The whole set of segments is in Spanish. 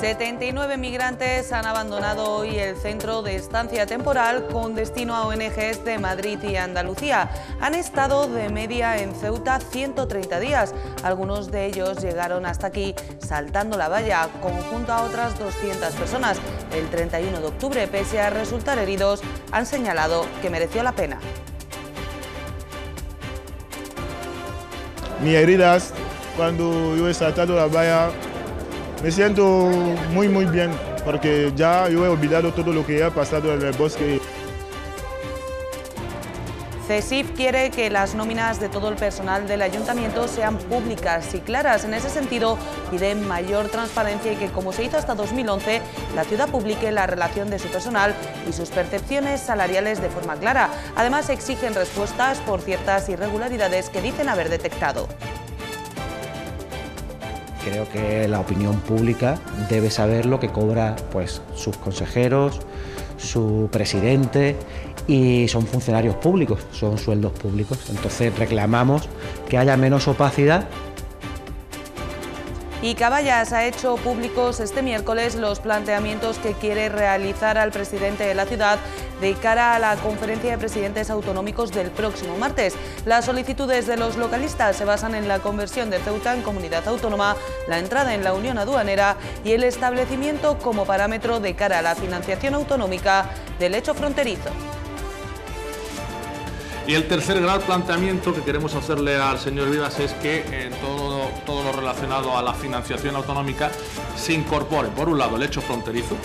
79 migrantes han abandonado hoy el centro de estancia temporal con destino a ONGs de Madrid y Andalucía. Han estado de media en Ceuta 130 días. Algunos de ellos llegaron hasta aquí saltando la valla, conjunto a otras 200 personas. El 31 de octubre, pese a resultar heridos, han señalado que mereció la pena. Mi heridas, cuando yo he saltado la valla me siento muy muy bien porque ya yo he olvidado todo lo que ha pasado en el bosque. CESIF quiere que las nóminas de todo el personal del ayuntamiento sean públicas y claras. En ese sentido, piden mayor transparencia y que, como se hizo hasta 2011, la ciudad publique la relación de su personal y sus percepciones salariales de forma clara. Además, exigen respuestas por ciertas irregularidades que dicen haber detectado creo que la opinión pública debe saber lo que cobra pues, sus consejeros, su presidente y son funcionarios públicos, son sueldos públicos. Entonces reclamamos que haya menos opacidad y Caballas ha hecho públicos este miércoles los planteamientos que quiere realizar al presidente de la ciudad de cara a la conferencia de presidentes autonómicos del próximo martes. Las solicitudes de los localistas se basan en la conversión de Ceuta en comunidad autónoma, la entrada en la unión aduanera y el establecimiento como parámetro de cara a la financiación autonómica del hecho fronterizo. Y el tercer gran planteamiento que queremos hacerle al señor Vivas es que en eh, todo, todo lo relacionado a la financiación autonómica se incorpore, por un lado, el hecho fronterizo,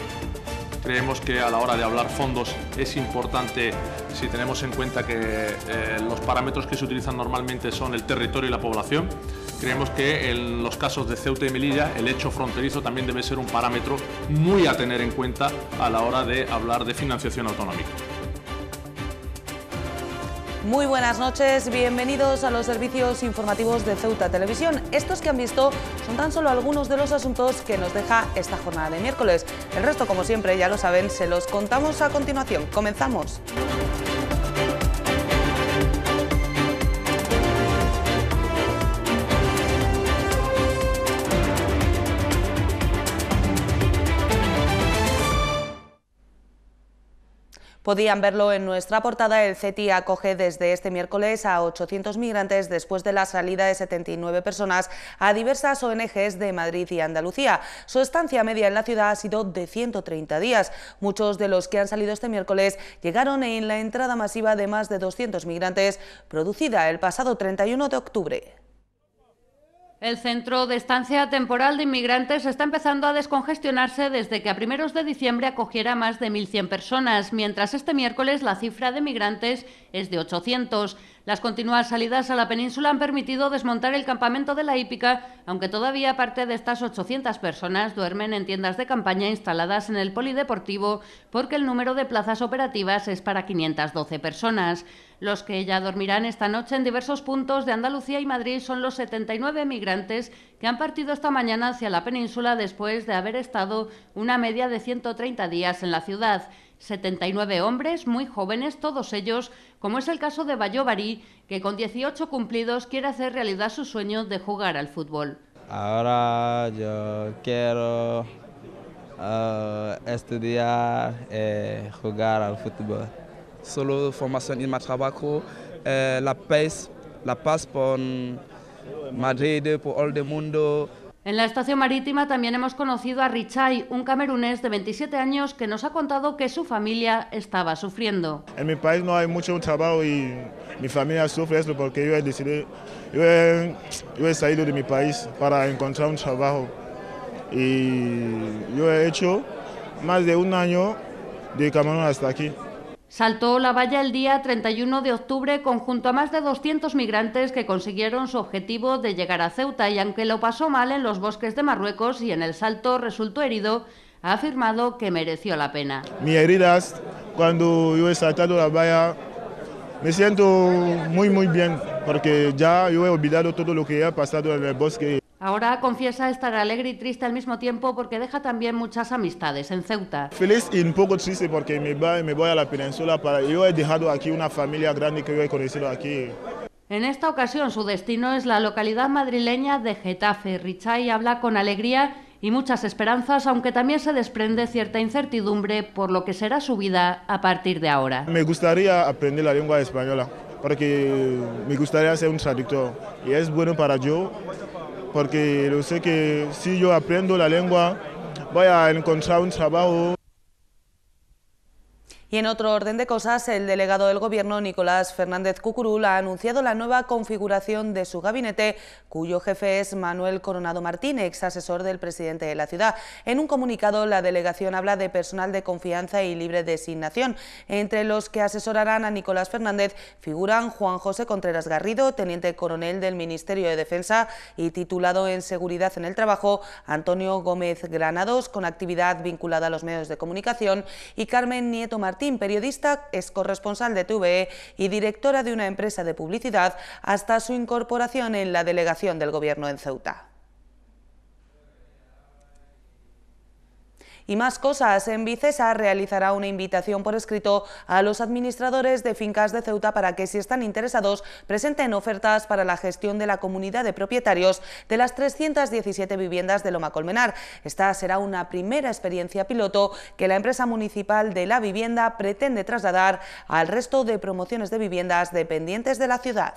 Creemos que a la hora de hablar fondos es importante, si tenemos en cuenta que eh, los parámetros que se utilizan normalmente son el territorio y la población, creemos que en los casos de Ceuta y Melilla el hecho fronterizo también debe ser un parámetro muy a tener en cuenta a la hora de hablar de financiación autonómica. Muy buenas noches, bienvenidos a los servicios informativos de Ceuta Televisión. Estos que han visto son tan solo algunos de los asuntos que nos deja esta jornada de miércoles. El resto, como siempre, ya lo saben, se los contamos a continuación. Comenzamos. Podían verlo en nuestra portada. El CETI acoge desde este miércoles a 800 migrantes después de la salida de 79 personas a diversas ONGs de Madrid y Andalucía. Su estancia media en la ciudad ha sido de 130 días. Muchos de los que han salido este miércoles llegaron en la entrada masiva de más de 200 migrantes producida el pasado 31 de octubre. El centro de estancia temporal de inmigrantes está empezando a descongestionarse desde que a primeros de diciembre acogiera más de 1.100 personas, mientras este miércoles la cifra de migrantes es de 800. Las continuas salidas a la península han permitido desmontar el campamento de la hípica, aunque todavía parte de estas 800 personas duermen en tiendas de campaña instaladas en el polideportivo, porque el número de plazas operativas es para 512 personas. Los que ya dormirán esta noche en diversos puntos de Andalucía y Madrid son los 79 migrantes que han partido esta mañana hacia la península después de haber estado una media de 130 días en la ciudad. 79 hombres muy jóvenes, todos ellos, como es el caso de Bayo Barí, que con 18 cumplidos quiere hacer realidad su sueño de jugar al fútbol. Ahora yo quiero eh, estudiar y eh, jugar al fútbol. Solo formación y más trabajo, eh, la paz, la paz por Madrid, por todo el mundo. En la estación marítima también hemos conocido a Richai, un camerunés de 27 años que nos ha contado que su familia estaba sufriendo. En mi país no hay mucho trabajo y mi familia sufre esto porque yo he decidido, yo he, salido de mi país para encontrar un trabajo y yo he hecho más de un año de Camerún hasta aquí. Saltó la valla el día 31 de octubre conjunto a más de 200 migrantes que consiguieron su objetivo de llegar a Ceuta y aunque lo pasó mal en los bosques de Marruecos y en el salto resultó herido, ha afirmado que mereció la pena. Mi heridas, cuando yo he saltado la valla, me siento muy muy bien porque ya yo he olvidado todo lo que ha pasado en el bosque Ahora confiesa estar alegre y triste al mismo tiempo porque deja también muchas amistades en Ceuta. Feliz y un poco triste porque me voy, a la península para yo he dejado aquí una familia grande que yo he conocido aquí. En esta ocasión su destino es la localidad madrileña de Getafe. Richay habla con alegría y muchas esperanzas, aunque también se desprende cierta incertidumbre por lo que será su vida a partir de ahora. Me gustaría aprender la lengua española, porque me gustaría ser un traductor y es bueno para yo porque yo sé que si yo aprendo la lengua voy a encontrar un trabajo. Y en otro orden de cosas, el delegado del Gobierno, Nicolás Fernández Cucurul, ha anunciado la nueva configuración de su gabinete, cuyo jefe es Manuel Coronado Martínez, asesor del presidente de la ciudad. En un comunicado, la delegación habla de personal de confianza y libre designación. Entre los que asesorarán a Nicolás Fernández figuran Juan José Contreras Garrido, teniente coronel del Ministerio de Defensa y titulado en Seguridad en el Trabajo, Antonio Gómez Granados, con actividad vinculada a los medios de comunicación, y Carmen Nieto Martín Martín, periodista, es corresponsal de TVE y directora de una empresa de publicidad, hasta su incorporación en la delegación del Gobierno en Ceuta. Y más cosas, en Vicesa realizará una invitación por escrito a los administradores de fincas de Ceuta para que si están interesados presenten ofertas para la gestión de la comunidad de propietarios de las 317 viviendas de Loma Colmenar. Esta será una primera experiencia piloto que la empresa municipal de la vivienda pretende trasladar al resto de promociones de viviendas dependientes de la ciudad.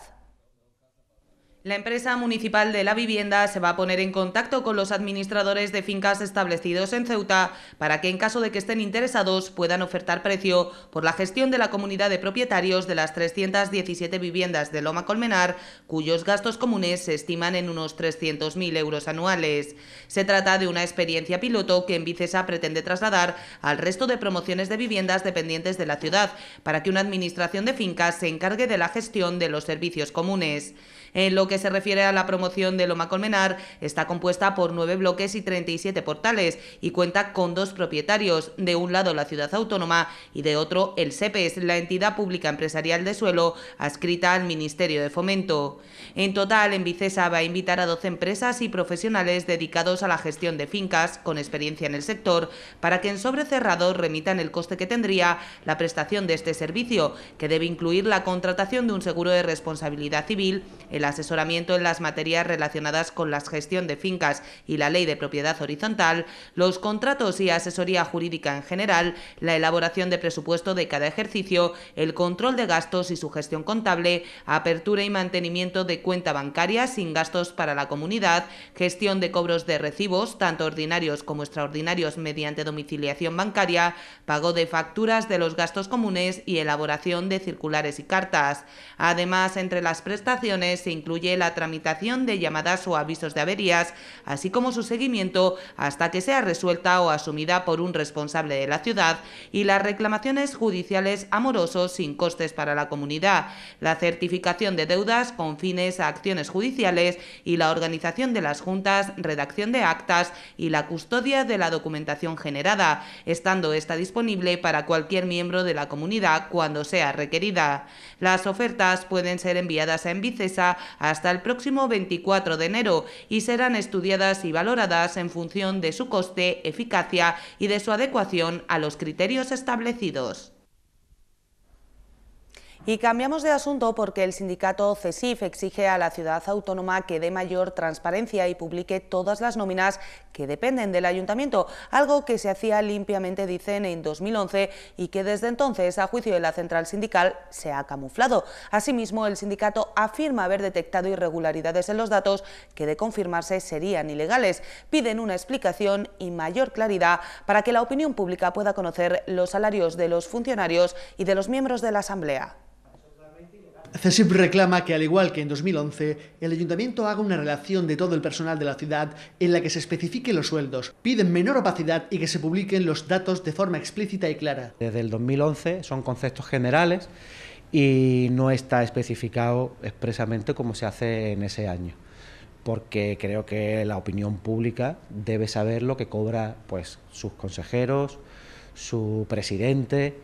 La empresa municipal de la vivienda se va a poner en contacto con los administradores de fincas establecidos en Ceuta para que en caso de que estén interesados puedan ofertar precio por la gestión de la comunidad de propietarios de las 317 viviendas de Loma Colmenar, cuyos gastos comunes se estiman en unos 300.000 euros anuales. Se trata de una experiencia piloto que Envicesa pretende trasladar al resto de promociones de viviendas dependientes de la ciudad para que una administración de fincas se encargue de la gestión de los servicios comunes. En lo que se refiere a la promoción de Loma Colmenar, está compuesta por nueve bloques y 37 portales y cuenta con dos propietarios, de un lado la ciudad autónoma y de otro el SEPES, e, la entidad pública empresarial de suelo adscrita al Ministerio de Fomento. En total, en Vicesa va a invitar a 12 empresas y profesionales dedicados a la gestión de fincas con experiencia en el sector para que en sobre cerrado remitan el coste que tendría la prestación de este servicio, que debe incluir la contratación de un seguro de responsabilidad civil, asesoramiento en las materias relacionadas con la gestión de fincas y la ley de propiedad horizontal, los contratos y asesoría jurídica en general, la elaboración de presupuesto de cada ejercicio, el control de gastos y su gestión contable, apertura y mantenimiento de cuenta bancaria sin gastos para la comunidad, gestión de cobros de recibos, tanto ordinarios como extraordinarios mediante domiciliación bancaria, pago de facturas de los gastos comunes y elaboración de circulares y cartas. Además, entre las prestaciones se incluye la tramitación de llamadas o avisos de averías, así como su seguimiento hasta que sea resuelta o asumida por un responsable de la ciudad y las reclamaciones judiciales amorosos sin costes para la comunidad, la certificación de deudas con fines a acciones judiciales y la organización de las juntas, redacción de actas y la custodia de la documentación generada, estando esta disponible para cualquier miembro de la comunidad cuando sea requerida. Las ofertas pueden ser enviadas a Envicesa hasta el próximo 24 de enero y serán estudiadas y valoradas en función de su coste, eficacia y de su adecuación a los criterios establecidos. Y cambiamos de asunto porque el sindicato CESIF exige a la ciudad autónoma que dé mayor transparencia y publique todas las nóminas que dependen del ayuntamiento, algo que se hacía limpiamente, dicen, en 2011 y que desde entonces, a juicio de la central sindical, se ha camuflado. Asimismo, el sindicato afirma haber detectado irregularidades en los datos que, de confirmarse, serían ilegales. Piden una explicación y mayor claridad para que la opinión pública pueda conocer los salarios de los funcionarios y de los miembros de la Asamblea. CESIP reclama que, al igual que en 2011, el ayuntamiento haga una relación de todo el personal de la ciudad en la que se especifiquen los sueldos, piden menor opacidad y que se publiquen los datos de forma explícita y clara. Desde el 2011 son conceptos generales y no está especificado expresamente como se hace en ese año, porque creo que la opinión pública debe saber lo que cobra pues, sus consejeros, su presidente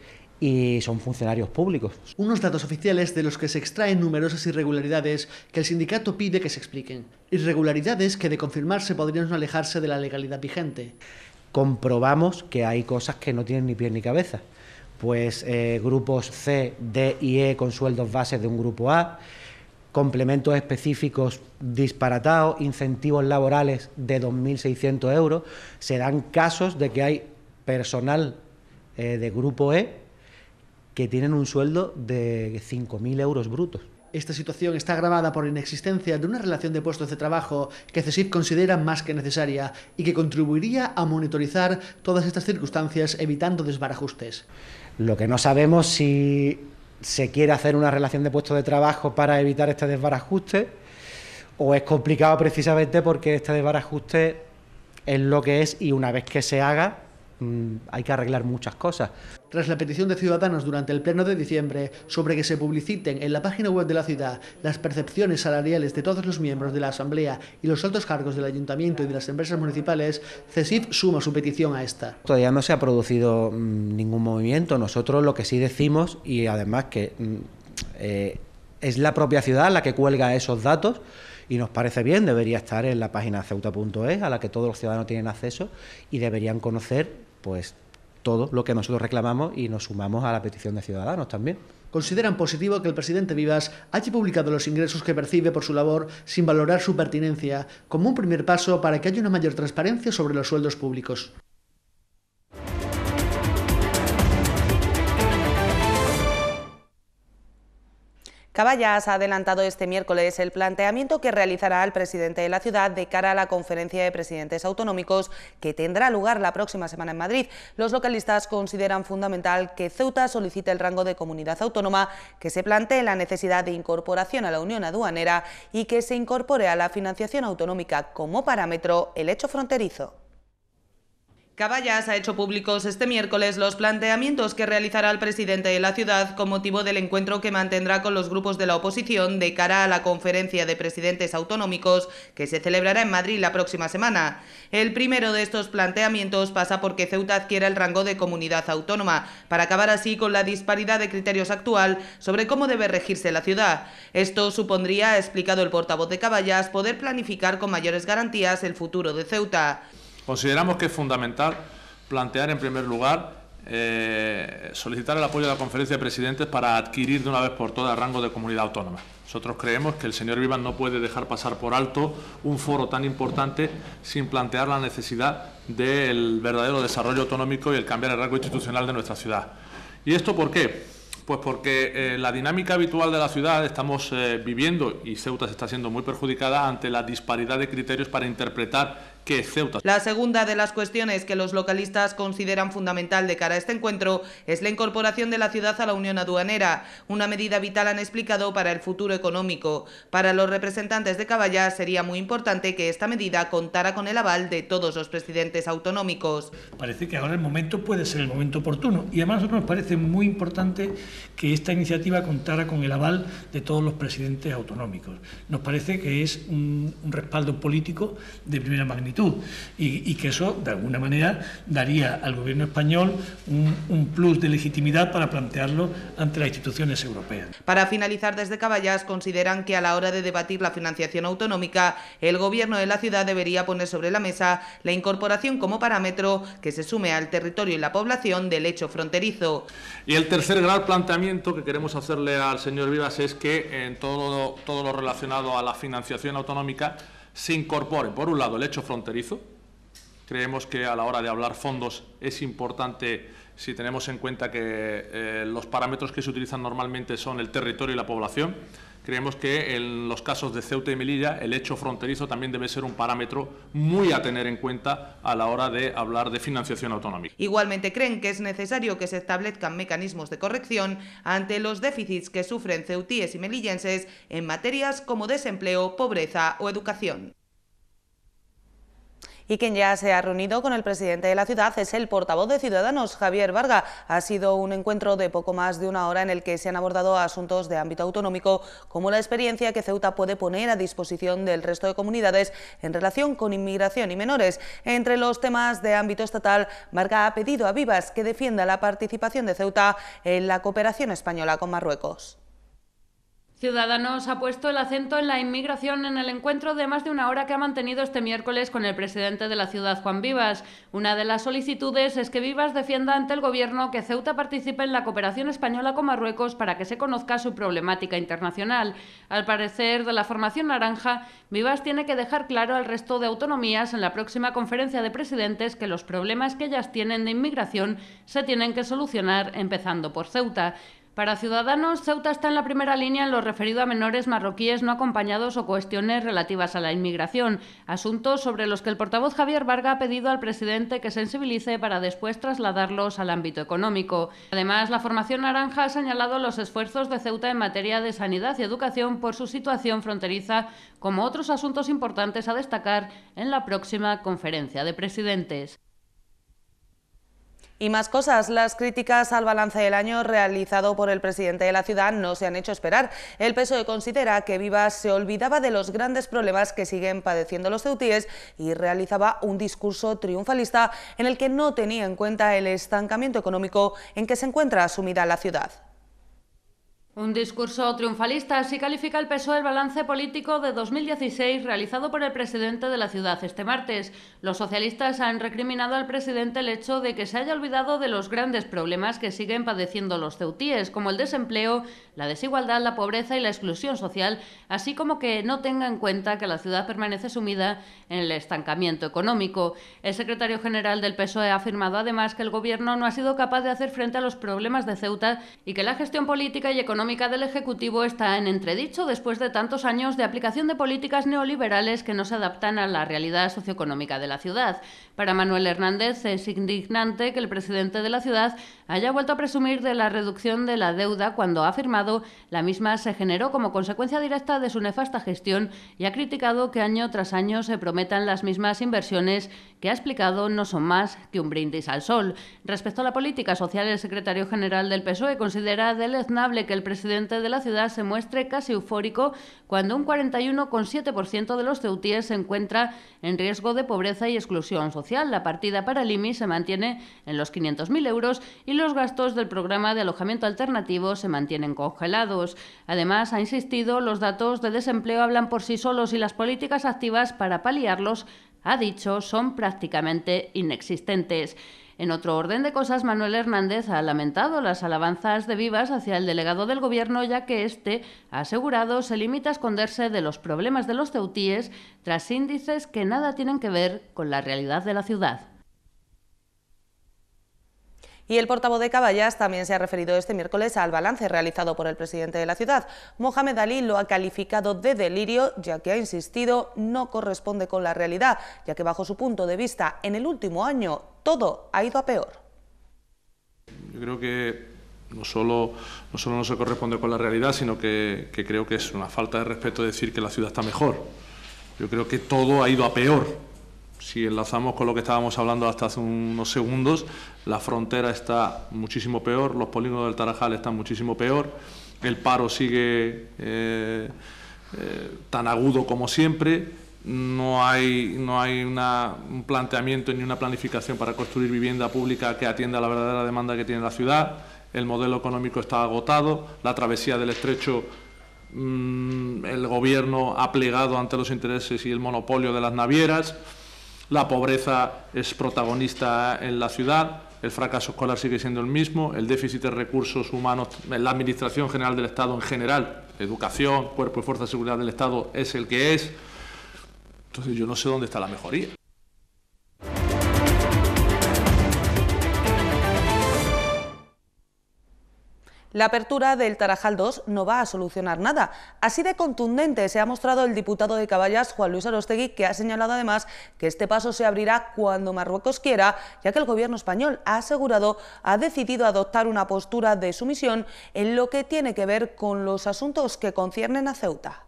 y son funcionarios públicos. Unos datos oficiales de los que se extraen numerosas irregularidades que el sindicato pide que se expliquen. Irregularidades que de confirmarse podrían alejarse de la legalidad vigente. Comprobamos que hay cosas que no tienen ni pie ni cabeza. Pues eh, grupos C, D y E con sueldos bases de un grupo A, complementos específicos disparatados, incentivos laborales de 2.600 euros. Se dan casos de que hay personal eh, de grupo E que tienen un sueldo de 5.000 euros brutos. Esta situación está agravada por la inexistencia de una relación de puestos de trabajo que CESIP considera más que necesaria y que contribuiría a monitorizar todas estas circunstancias evitando desbarajustes. Lo que no sabemos si se quiere hacer una relación de puestos de trabajo para evitar este desbarajuste o es complicado precisamente porque este desbarajuste es lo que es y una vez que se haga Mm, hay que arreglar muchas cosas. Tras la petición de Ciudadanos durante el pleno de diciembre sobre que se publiciten en la página web de la ciudad las percepciones salariales de todos los miembros de la Asamblea y los altos cargos del Ayuntamiento y de las empresas municipales, CESIF suma su petición a esta. Todavía no se ha producido mm, ningún movimiento. Nosotros lo que sí decimos, y además que mm, eh, es la propia ciudad la que cuelga esos datos, y nos parece bien, debería estar en la página ceuta.es a la que todos los ciudadanos tienen acceso y deberían conocer pues todo lo que nosotros reclamamos y nos sumamos a la petición de ciudadanos también. Consideran positivo que el presidente Vivas haya publicado los ingresos que percibe por su labor sin valorar su pertinencia, como un primer paso para que haya una mayor transparencia sobre los sueldos públicos. Caballas ha adelantado este miércoles el planteamiento que realizará el presidente de la ciudad de cara a la conferencia de presidentes autonómicos que tendrá lugar la próxima semana en Madrid. Los localistas consideran fundamental que Ceuta solicite el rango de comunidad autónoma, que se plantee la necesidad de incorporación a la Unión Aduanera y que se incorpore a la financiación autonómica como parámetro el hecho fronterizo. Caballas ha hecho públicos este miércoles los planteamientos que realizará el presidente de la ciudad con motivo del encuentro que mantendrá con los grupos de la oposición de cara a la conferencia de presidentes autonómicos que se celebrará en Madrid la próxima semana. El primero de estos planteamientos pasa porque Ceuta adquiera el rango de comunidad autónoma, para acabar así con la disparidad de criterios actual sobre cómo debe regirse la ciudad. Esto supondría, ha explicado el portavoz de Caballas, poder planificar con mayores garantías el futuro de Ceuta. Consideramos que es fundamental plantear, en primer lugar, eh, solicitar el apoyo de la Conferencia de Presidentes para adquirir de una vez por todas rango de comunidad autónoma. Nosotros creemos que el señor Vivan no puede dejar pasar por alto un foro tan importante sin plantear la necesidad del verdadero desarrollo autonómico y el cambiar el rango institucional de nuestra ciudad. ¿Y esto por qué? Pues porque eh, la dinámica habitual de la ciudad estamos eh, viviendo, y Ceuta se está siendo muy perjudicada, ante la disparidad de criterios para interpretar la segunda de las cuestiones que los localistas consideran fundamental de cara a este encuentro es la incorporación de la ciudad a la Unión Aduanera, una medida vital han explicado para el futuro económico. Para los representantes de Caballá sería muy importante que esta medida contara con el aval de todos los presidentes autonómicos. Parece que ahora el momento puede ser el momento oportuno y además nos parece muy importante que esta iniciativa contara con el aval de todos los presidentes autonómicos. Nos parece que es un respaldo político de primera magnitud y, que eso, de alguna manera, daría al gobierno español un, plus de legitimidad para plantearlo ante las instituciones europeas. Para finalizar, desde Caballas consideran que a la hora de debatir la financiación autonómica, el gobierno de la ciudad debería poner sobre la mesa la incorporación como parámetro que se sume al territorio y la población del hecho fronterizo. Y el tercer gran planteamiento que queremos hacerle al señor Vivas es que en todo, todo lo relacionado a la financiación autonómica, se incorpore, por un lado, el hecho fronterizo. Creemos que a la hora de hablar fondos es importante si tenemos en cuenta que eh, los parámetros que se utilizan normalmente son el territorio y la población, creemos que en los casos de Ceuta y Melilla el hecho fronterizo también debe ser un parámetro muy a tener en cuenta a la hora de hablar de financiación autonómica. Igualmente creen que es necesario que se establezcan mecanismos de corrección ante los déficits que sufren ceutíes y melillenses en materias como desempleo, pobreza o educación y quien ya se ha reunido con el presidente de la ciudad es el portavoz de Ciudadanos, Javier Varga. Ha sido un encuentro de poco más de una hora en el que se han abordado asuntos de ámbito autonómico, como la experiencia que Ceuta puede poner a disposición del resto de comunidades en relación con inmigración y menores. Entre los temas de ámbito estatal, Varga ha pedido a Vivas que defienda la participación de Ceuta en la cooperación española con Marruecos. Ciudadanos ha puesto el acento en la inmigración en el encuentro de más de una hora que ha mantenido este miércoles con el presidente de la ciudad, Juan Vivas. Una de las solicitudes es que Vivas defienda ante el gobierno que Ceuta participe en la cooperación española con Marruecos para que se conozca su problemática internacional. Al parecer de la formación naranja, Vivas tiene que dejar claro al resto de autonomías en la próxima conferencia de presidentes que los problemas que ellas tienen de inmigración se tienen que solucionar empezando por Ceuta. Para Ciudadanos, Ceuta está en la primera línea en lo referido a menores marroquíes no acompañados o cuestiones relativas a la inmigración, asuntos sobre los que el portavoz Javier Varga ha pedido al presidente que sensibilice para después trasladarlos al ámbito económico. Además, la Formación Naranja ha señalado los esfuerzos de Ceuta en materia de sanidad y educación por su situación fronteriza, como otros asuntos importantes a destacar en la próxima conferencia de presidentes. Y más cosas, las críticas al balance del año realizado por el presidente de la ciudad no se han hecho esperar. El PSOE considera que Vivas se olvidaba de los grandes problemas que siguen padeciendo los ceutíes y realizaba un discurso triunfalista en el que no tenía en cuenta el estancamiento económico en que se encuentra asumida la ciudad. Un discurso triunfalista así califica el PSOE el balance político de 2016 realizado por el presidente de la ciudad este martes. Los socialistas han recriminado al presidente el hecho de que se haya olvidado de los grandes problemas que siguen padeciendo los ceutíes, como el desempleo, la desigualdad, la pobreza y la exclusión social, así como que no tenga en cuenta que la ciudad permanece sumida en el estancamiento económico. El secretario general del PSOE ha afirmado además que el gobierno no ha sido capaz de hacer frente a los problemas de Ceuta y que la gestión política y económica económica del Ejecutivo está en entredicho después de tantos años de aplicación de políticas neoliberales que no se adaptan a la realidad socioeconómica de la ciudad. Para Manuel Hernández es indignante que el presidente de la ciudad haya vuelto a presumir de la reducción de la deuda cuando ha afirmado la misma se generó como consecuencia directa de su nefasta gestión y ha criticado que año tras año se prometan las mismas inversiones que ha explicado no son más que un brindis al sol. Respecto a la política social, el secretario general del PSOE considera deleznable que el presidente presidente de la ciudad se muestre casi eufórico cuando un 41,7% de los ceutíes se encuentra en riesgo de pobreza y exclusión social. La partida para el se mantiene en los 500.000 euros y los gastos del programa de alojamiento alternativo se mantienen congelados. Además, ha insistido, los datos de desempleo hablan por sí solos y las políticas activas para paliarlos, ha dicho, son prácticamente inexistentes. En otro orden de cosas, Manuel Hernández ha lamentado las alabanzas de Vivas hacia el delegado del Gobierno, ya que éste, ha asegurado, se limita a esconderse de los problemas de los ceutíes tras índices que nada tienen que ver con la realidad de la ciudad. Y el portavoz de Caballas también se ha referido este miércoles al balance realizado por el presidente de la ciudad. Mohamed Ali lo ha calificado de delirio, ya que ha insistido no corresponde con la realidad, ya que bajo su punto de vista, en el último año todo ha ido a peor. Yo creo que no solo, no solo no se corresponde con la realidad, sino que, que creo que es una falta de respeto decir que la ciudad está mejor. Yo creo que todo ha ido a peor si enlazamos con lo que estábamos hablando hasta hace unos segundos, la frontera está muchísimo peor, los polígonos del Tarajal están muchísimo peor, el paro sigue eh, eh, tan agudo como siempre, no hay, un planteamiento ni una planificación para construir vivienda pública que atienda la verdadera demanda que tiene la ciudad, el modelo económico está agotado, la travesía del estrecho mm, el gobierno ha plegado ante los intereses y el monopolio de las navieras. La pobreza es protagonista en la ciudad, el fracaso escolar sigue siendo el mismo, el déficit de recursos humanos, en la Administración General del Estado en general, educación, cuerpo y fuerza de seguridad del Estado es el que es. Entonces yo no sé dónde está la mejoría. La apertura del Tarajal 2 no va a solucionar nada. Así de contundente se ha mostrado el diputado de Caballas, Juan Luis Arostegui, que ha señalado además que este paso se abrirá cuando Marruecos quiera, ya que el gobierno español ha asegurado ha decidido adoptar una postura de sumisión en lo que tiene que ver con los asuntos que conciernen a Ceuta.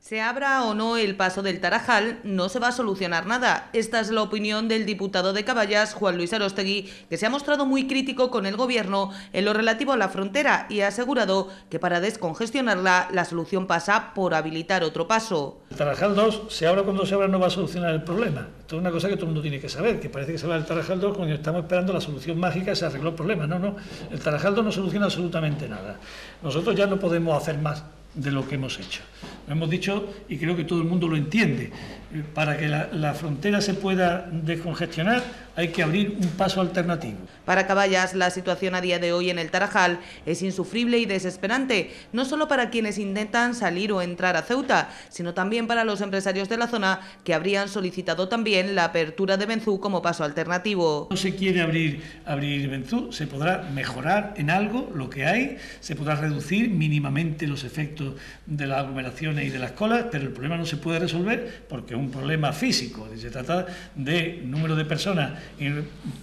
Se abra o no el paso del Tarajal, no se va a solucionar nada. Esta es la opinión del diputado de Caballas, Juan Luis Arostegui, que se ha mostrado muy crítico con el gobierno en lo relativo a la frontera y ha asegurado que para descongestionarla la solución pasa por habilitar otro paso. El Tarajal 2 se abra cuando se abra no va a solucionar el problema. Esto es una cosa que todo el mundo tiene que saber, que parece que se habla el Tarajal 2 cuando estamos esperando la solución mágica se arregló el problema. No, no, el Tarajal 2 no soluciona absolutamente nada. Nosotros ya no podemos hacer más de lo que hemos hecho. Lo hemos dicho y creo que todo el mundo lo entiende. Eh, para que la, frontera se pueda descongestionar hay que abrir un paso alternativo. Para Caballas, la situación a día de hoy en el Tarajal es insufrible y desesperante, no solo para quienes intentan salir o entrar a Ceuta, sino también para los empresarios de la zona que habrían solicitado también la apertura de Benzú como paso alternativo. No se quiere abrir, abrir Benzú, se podrá mejorar en algo lo que hay, se podrá reducir mínimamente los efectos de las aglomeraciones y de las colas, pero el problema no se puede resolver porque es un problema físico, se trata de número de personas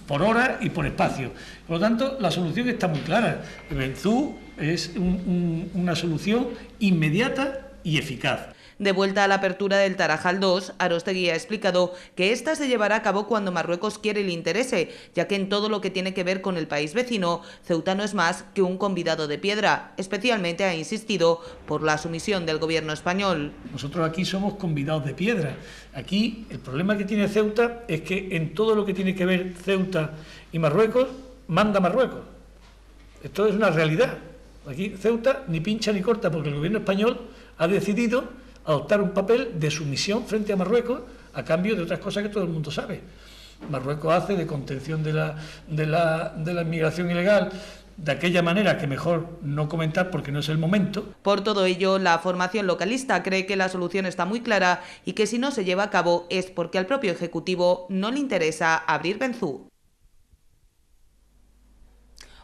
por hora y por espacio. Por lo tanto, la solución está muy clara. Benzú es una solución inmediata y eficaz. De vuelta a la apertura del Tarajal 2, Arostegui ha explicado que esta se llevará a cabo cuando Marruecos quiere el interés... ya que en todo lo que tiene que ver con el país vecino, Ceuta no es más que un convidado de piedra. Especialmente ha insistido por la sumisión del gobierno español. Nosotros aquí somos convidados de piedra. Aquí el problema que tiene Ceuta es que en todo lo que tiene que ver Ceuta y Marruecos, manda Marruecos. Esto es una realidad. Aquí Ceuta ni pincha ni corta porque el gobierno español ha decidido adoptar un papel de sumisión frente a Marruecos a cambio de otras cosas que todo el mundo sabe. Marruecos hace de contención de la, inmigración ilegal, de aquella manera que mejor no comentar porque no es el momento. Por todo ello, la formación localista cree que la solución está muy clara y que si no se lleva a cabo es porque al propio Ejecutivo no le interesa abrir Benzú.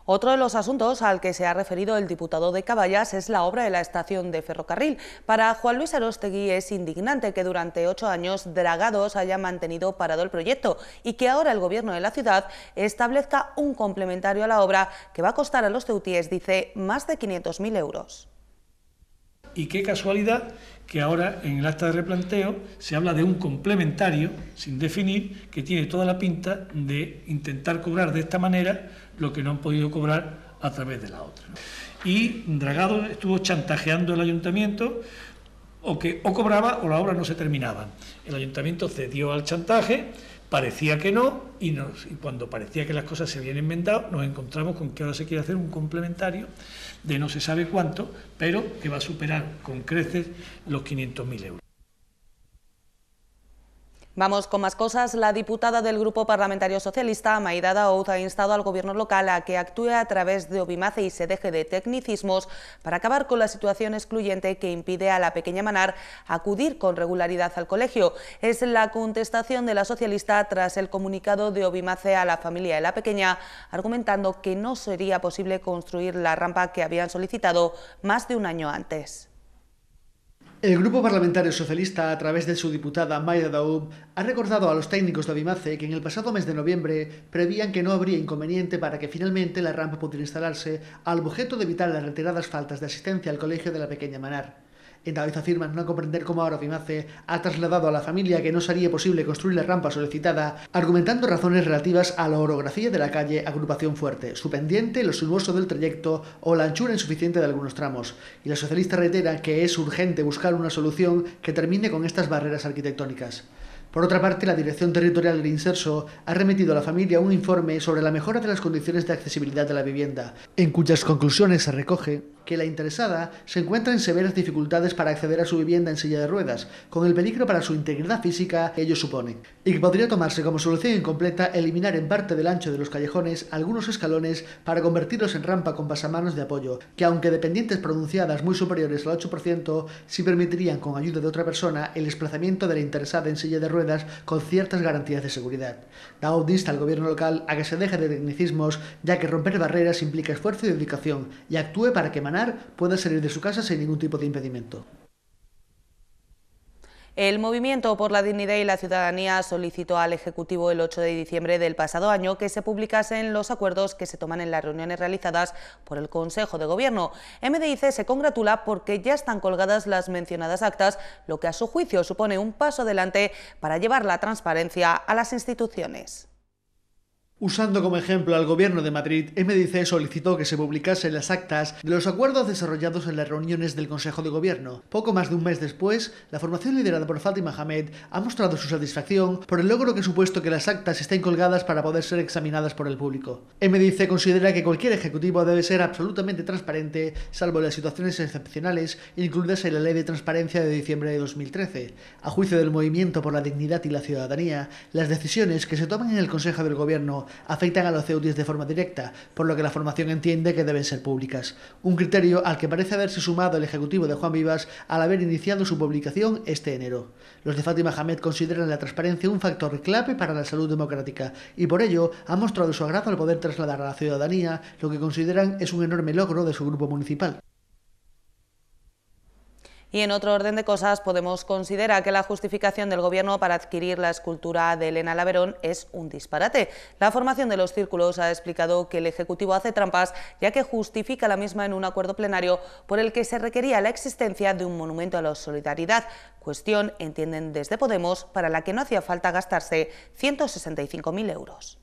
Otro de los asuntos al que se ha referido el diputado de Caballas es la obra de la estación de ferrocarril. Para Juan Luis Aróstegui es indignante que durante ocho años Dragados haya mantenido parado el proyecto y que ahora el gobierno de la ciudad establezca un complementario a la obra que va a costar a los teutíes, dice, más de 500.000 euros. Y qué casualidad que ahora en el acta de replanteo se habla de un complementario sin definir que tiene toda la pinta de intentar cobrar de esta manera lo que no han podido cobrar a través de la otra. Y Dragado estuvo chantajeando el ayuntamiento o que o cobraba o la obra no se terminaba. El ayuntamiento cedió al chantaje Parecía que no, y, cuando parecía que las cosas se habían inventado, nos encontramos con que ahora se quiere hacer un complementario de no se sabe cuánto, pero que va a superar con creces los 500.000 euros. Vamos con más cosas. La diputada del Grupo Parlamentario Socialista, Maida Daoud, ha instado al Gobierno local a que actúe a través de Obimace y se deje de tecnicismos para acabar con la situación excluyente que impide a la pequeña Manar acudir con regularidad al colegio. Es la contestación de la socialista tras el comunicado de Obimace a la familia de la pequeña, argumentando que no sería posible construir la rampa que habían solicitado más de un año antes. El Grupo Parlamentario Socialista, a través de su diputada Maida Daub, ha recordado a los técnicos de Abimace que en el pasado mes de noviembre prevían que no habría inconveniente para que finalmente la rampa pudiera instalarse al objeto de evitar las reiteradas faltas de asistencia al colegio de la pequeña Manar. En vez afirma no comprender cómo Aurofimace ha trasladado a la familia que no sería posible construir la rampa solicitada, argumentando razones relativas a la orografía de la calle Agrupación Fuerte, su pendiente, lo sinuoso del trayecto o la anchura insuficiente de algunos tramos. Y la socialista reitera que es urgente buscar una solución que termine con estas barreras arquitectónicas. Por otra parte, la Dirección Territorial del Inserso ha remitido a la familia un informe sobre la mejora de las condiciones de accesibilidad de la vivienda, en cuyas conclusiones se recoge que la interesada se encuentra en severas dificultades para acceder a su vivienda en silla de ruedas, con el peligro para su integridad física que ello supone, y que podría tomarse como solución incompleta eliminar en parte del ancho de los callejones algunos escalones para convertirlos en rampa con pasamanos de apoyo, que aunque dependientes pronunciadas muy superiores al 8%, sí permitirían con ayuda de otra persona el desplazamiento de la interesada en silla de ruedas con ciertas garantías de seguridad. Daoud insta al gobierno local a que se deje de tecnicismos, ya que romper barreras implica esfuerzo y dedicación, y actúe para que pueda salir de su casa sin ningún tipo de impedimento. El Movimiento por la Dignidad y la Ciudadanía solicitó al Ejecutivo el 8 de diciembre del pasado año que se publicasen los acuerdos que se toman en las reuniones realizadas por el Consejo de Gobierno. MDIC se congratula porque ya están colgadas las mencionadas actas, lo que a su juicio supone un paso adelante para llevar la transparencia a las instituciones. Usando como ejemplo al gobierno de Madrid, MDC solicitó que se publicasen las actas de los acuerdos desarrollados en las reuniones del Consejo de Gobierno. Poco más de un mes después, la formación liderada por Fatima Hamed ha mostrado su satisfacción por el logro que supuesto que las actas estén colgadas para poder ser examinadas por el público. MDC considera que cualquier ejecutivo debe ser absolutamente transparente, salvo en las situaciones excepcionales incluidas en la Ley de Transparencia de diciembre de 2013. A juicio del Movimiento por la Dignidad y la Ciudadanía, las decisiones que se toman en el Consejo del Gobierno afectan a los CEUTIS de forma directa, por lo que la formación entiende que deben ser públicas. Un criterio al que parece haberse sumado el Ejecutivo de Juan Vivas al haber iniciado su publicación este enero. Los de Fátima Hamed consideran la transparencia un factor clave para la salud democrática y por ello han mostrado su agrado al poder trasladar a la ciudadanía lo que consideran es un enorme logro de su grupo municipal. Y en otro orden de cosas, Podemos considera que la justificación del Gobierno para adquirir la escultura de Elena Laverón es un disparate. La formación de los círculos ha explicado que el Ejecutivo hace trampas, ya que justifica la misma en un acuerdo plenario por el que se requería la existencia de un monumento a la solidaridad, cuestión, entienden desde Podemos, para la que no hacía falta gastarse 165.000 euros.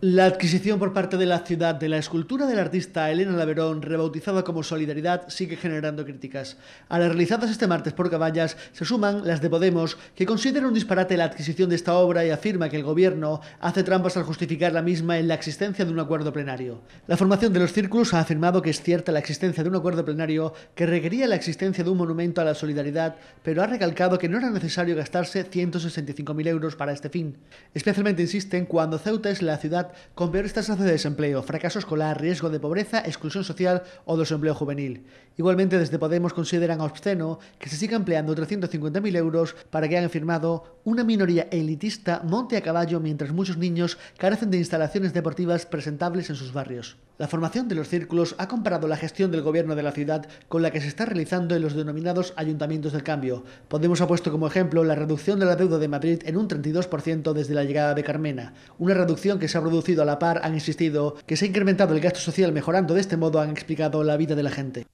La adquisición por parte de la ciudad de la escultura del artista Elena Laverón, rebautizada como Solidaridad, sigue generando críticas. A las realizadas este martes por Caballas se suman las de Podemos, que consideran un disparate la adquisición de esta obra y afirma que el gobierno hace trampas al justificar la misma en la existencia de un acuerdo plenario. La formación de los círculos ha afirmado que es cierta la existencia de un acuerdo plenario que requería la existencia de un monumento a la solidaridad, pero ha recalcado que no era necesario gastarse 165.000 euros para este fin. Especialmente insisten cuando Ceuta es la ciudad con peores tasas de desempleo, fracaso escolar, riesgo de pobreza, exclusión social o desempleo juvenil. Igualmente, desde Podemos consideran obsceno que se siga empleando 350.000 euros para que hayan firmado una minoría elitista monte a caballo mientras muchos niños carecen de instalaciones deportivas presentables en sus barrios. La formación de los círculos ha comparado la gestión del gobierno de la ciudad con la que se está realizando en los denominados ayuntamientos del cambio. Podemos ha puesto como ejemplo la reducción de la deuda de Madrid en un 32% desde la llegada de Carmena, una reducción que se ha producido a la par, han insistido, que se ha incrementado el gasto social mejorando de este modo, han explicado, la vida de la gente.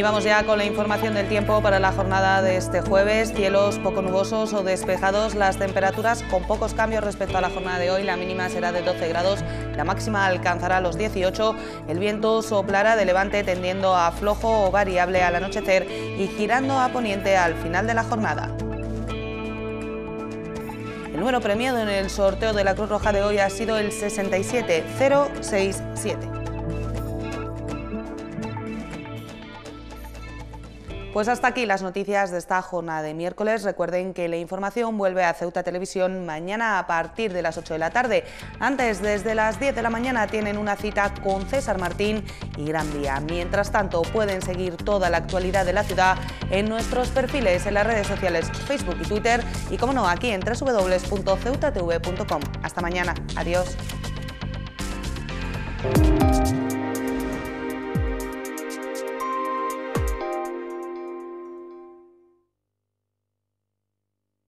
Y vamos ya con la información del tiempo para la jornada de este jueves. Cielos poco nubosos o despejados, las temperaturas con pocos cambios respecto a la jornada de hoy. La mínima será de 12 grados, la máxima alcanzará los 18. El viento soplará de levante tendiendo a flojo o variable al anochecer y girando a poniente al final de la jornada. El número premiado en el sorteo de la Cruz Roja de hoy ha sido el 67067. Pues hasta aquí las noticias de esta jornada de miércoles. Recuerden que la información vuelve a Ceuta Televisión mañana a partir de las 8 de la tarde. Antes, desde las 10 de la mañana, tienen una cita con César Martín y Gran Vía. Mientras tanto, pueden seguir toda la actualidad de la ciudad en nuestros perfiles en las redes sociales Facebook y Twitter y, como no, aquí en www.ceutatv.com. Hasta mañana. Adiós.